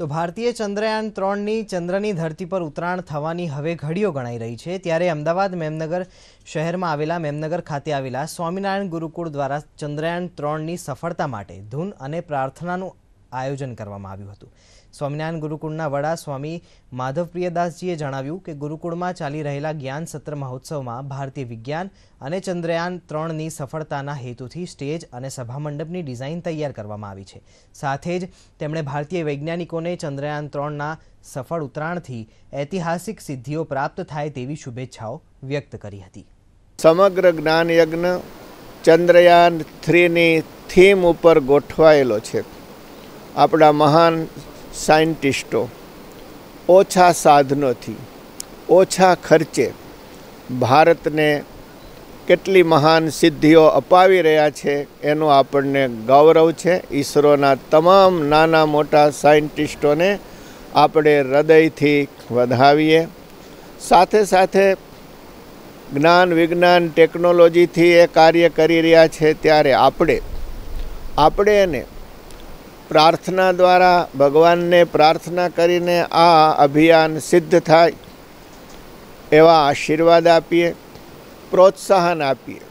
તો ભારતીય ચંદ્રયાન ત્રણની ચંદ્રની ધરતી પર ઉતરાણ થવાની હવે ઘડીઓ ગણાઈ રહી છે ત્યારે અમદાવાદ મેમનગર શહેરમાં આવેલા મેમનગર ખાતે આવેલા સ્વામિનારાયણ ગુરુકુળ દ્વારા ચંદ્રયાન ત્રણની સફળતા માટે ધૂન અને પ્રાર્થનાનું આયોજન કરવામાં આવ્યું હતું સ્વામિનારાયણ ગુરુકુળના વડા સ્વામી માધવપ્રિયદાસજીએ જણાવ્યું કે ગુરુકુળમાં ચાલી રહેલા જ્ઞાન સત્ર મહોત્સવમાં ભારતીય વિજ્ઞાન અને ચંદ્રયાન ત્રણની સફળતાના હેતુથી સ્ટેજ અને સભામંડપની ડિઝાઇન તૈયાર કરવામાં આવી છે સાથે જ તેમણે ભારતીય વૈજ્ઞાનિકોને ચંદ્રયાન ત્રણના સફળ ઉતરાણથી ઐતિહાસિક સિદ્ધિઓ પ્રાપ્ત થાય તેવી શુભેચ્છાઓ વ્યક્ત કરી હતી સમગ્ર જ્ઞાનયજ્ઞ ચંદ્રયાન થ્રીની થીમ ઉપર ગોઠવાયેલો છે આપણા મહાન સાયન્ટિસ્ટો ઓછા સાધનોથી ઓછા ખર્ચે ભારતને કેટલી મહાન સિદ્ધિઓ અપાવી રહ્યા છે એનું આપણને ગૌરવ છે ઈસરોના તમામ નાના મોટા સાયન્ટિસ્ટોને આપણે હૃદયથી વધાવીએ સાથે સાથે જ્ઞાન વિજ્ઞાન ટેકનોલોજીથી એ કાર્ય કરી રહ્યા છે ત્યારે આપણે આપણે એને પ્રાર્થના દ્વારા ભગવાનને પ્રાર્થના કરીને આ અભિયાન સિદ્ધ થાય એવા આશીર્વાદ આપીએ પ્રોત્સાહન આપીએ